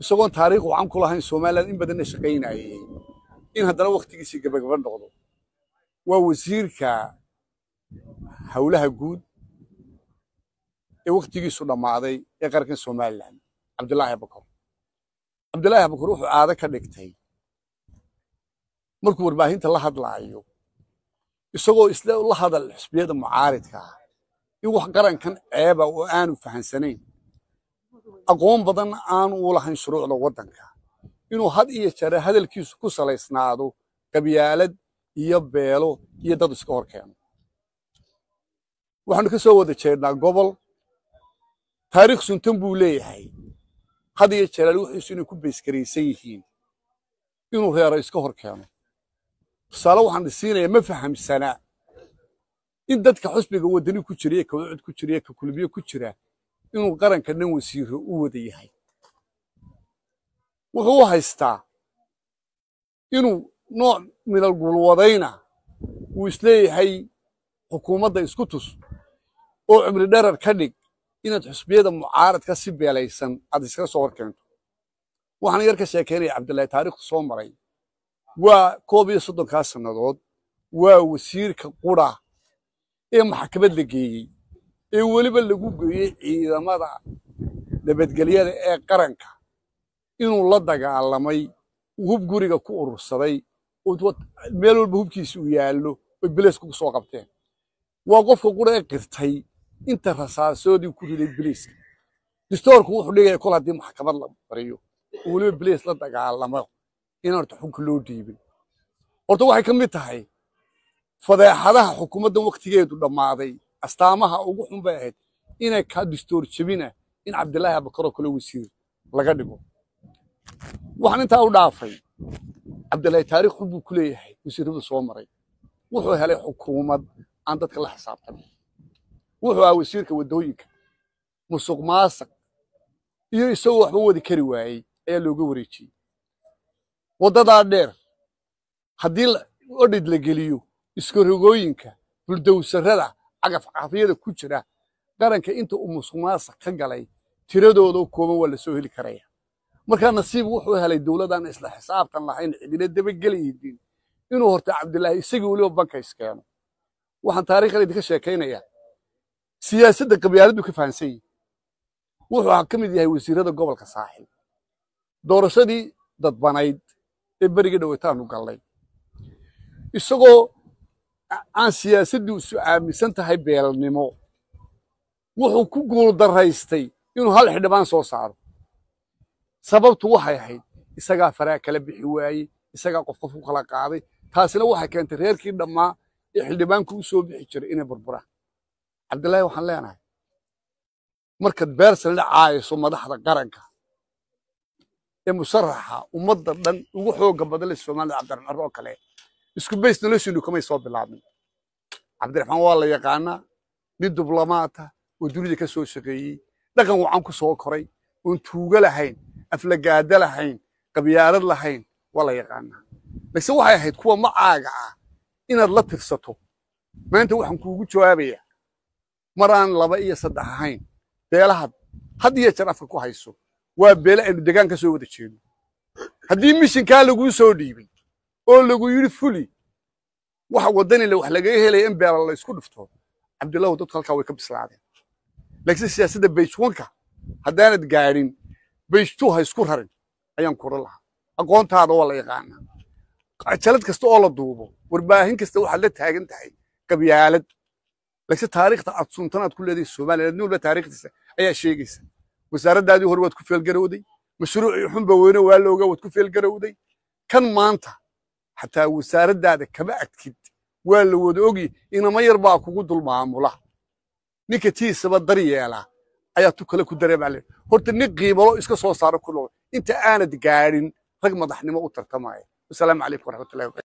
isagoon taariikh wacan ku lahayn somalilan in badanna shaqaynayay in haddana wakhtigiisii gebagaba noqdo waa wasiirka howlaha guud ee wakhtigiisu dhammaaday ee qaranka somalilan cabdilaahi bakor cabdilaahi bakor wuxuu caado ka dhigtay markuu warbaahinta la hadlaayo isagoo isla la hadal xisbiyada mucaaridka ah, in wax qarankan ceeba oo aanu fahansanayn aqoon badan aanu u lahayn shuruucda waddanka inuu had iyo jare hadalkiisu ku salaysnaado qabyaalad iyo beelo iyo dad iska hor keeno waxaanu ka soo wada jeednaa gobol taariikh suntan buu leeyahay had iyo jere wuxiisu inay ku baysgaraysan yihiin inuu reero iska hor keeno tusaale waxaan isiinayaa ma fahamsana in dadka xusbiga waddani ku jira iyo kawacud ku jira iyo kakulbiye ku jira inuu qaranka dhan wasiiro u wada yahay wuxuu u haystaa inuu nooc midal uu wuu isleeyahay xukuumadda isku tus oo cimri dherar ka dhig inaad xusbiyada mucaaradka si beelaysan aad iskaga soo horkeento waxaan yar ka sheekaynaya cabdullaahi taariikhtu soo maray waa koob iyo soddonkaa sannadood waa wasiirka qura ee maxkamad la geeyey ee weliba lagu geeyey ciidamada nabadgelyada ee qaranka inuu la dagaalamay uu hub guriga ku urursaday meel walba hubkiisa uu yaallo oy bileys kugu soo qabteen waa qofka qura qirtay inta rasaasoodii ku riday bilayska distoorku wuxuu dhigaya kol haddii maxkamad la bariyo weliba bileys la dagaalamo inaan horta xunka loo dhiibin horta waxay ka mid tahay fadeexadaha xukuumaddan wakhtigeedu dhammaaday astaamaha ugu xun bay ahayd inay kaa distoor jebina in cabdilaahi abukaroo kale wasiir laga dhigo waxaan intaa u dhaafay cabdilaahi taarikh xun buu ku leeyahay wasiirraduu soo maray wuxuu helay xukuumad aan dadka la xisaabtan wuxuu ahaa wasiirka waddooyinka musuq maasaq iyo isagoo waxba wadi kari waayey ayaa looga wareejiyey waddadaa dheer haddii odhid la geliyo iskarogooyinka buldowsarada cagaf ku jira qaranka inta uu musuqmaasa ka galay tiradoodoo kooban waa lasoo heli karaya markaa nasiib wuxuu helay dowladaan isla xisaabtan lahayn cidina dabagelayidin inuu horta cabdilaahi isagii weliba bankays keeno waxaan taariikhdan idinka sheekaynayaa siyaasadda qabyaaladduu ka fahansan yihi wuxuu ka mid yahay wasiirada gobolka saaxil doorashadii dadbanayd ee berigii dhoweytaanu gallay isagoo aan siyaasaddu isu aaminsan tahay beelnimo wuxuu ku guuldaraystay inuu hal xildhibaan soo saaro sababtu waxay ahayd isagaa faraa kala bixi waayey isagaa qof qof ku kala qaaday taasina waxay keentay reerkii dhammaa ee xildhibaanku u soo bixi jiray inay burburaan cabdillaahi waxaan leenahay markaad beersan dhacayso madaxda qaranka ee musaraxa ummadda dhan ugu xooga badan le soomaalida cabdiracaro oo kale isku bays noloshiinu kamay soo bilaabmin cabdiraxmaan waa la yaqaanaa nin dublomaata oo dunida ka soo shaqeeyey dhaqan wacan ku soo koray oon tuugo lahayn aflagaada lahayn qabyaarad lahayn waa la yaqaanaa balse waxay ahayd kuwa macaaga ah inaad la tirsato maanta waxaan kuugu jawaabayaa mar aan laba iyo saddex ahayn beelahaad had iyo jeer afka ku hayso waa beele aynu degaan ka soo wada jeedno haddii mishinkaa laguu soo dhiibay oo lagu yidhi fuli wax waddanina wax lagaga helaya in beela laysku dhufto cabdillahu dadku halkaa way ka bislaadeen laakiin siyaasadda bayjwanka haddaanad gaadhin bayjtuu ha isku rarin ayaan kudhan lahaa aqoontaada waa la yaqaanaa jalad kasta oo la duubo warbaahin kasta waxaad la taagan tahay qabyaalad laakiin taariikhda aad suntanaad ku leedahay soomaaliya adni walba taariikhdiisa ayaa sheegaysa wasaaraddaadii hore waad ku feelgarowday mashruucii xunba weyne waa looga waad ku feelgarowday kan maanta xataa wasaaraddaada kama adkid waa la wada ogi inama yar baa kugu dul maamula ninka tiisaba dar yeela ayaa tu kale ku dareemaa le horta nin qiimalo iska soo saaro ku noqo inta aanad gaadhin rag madaxnimo u tartamaya wasalaamu calaykum waraxmatullahi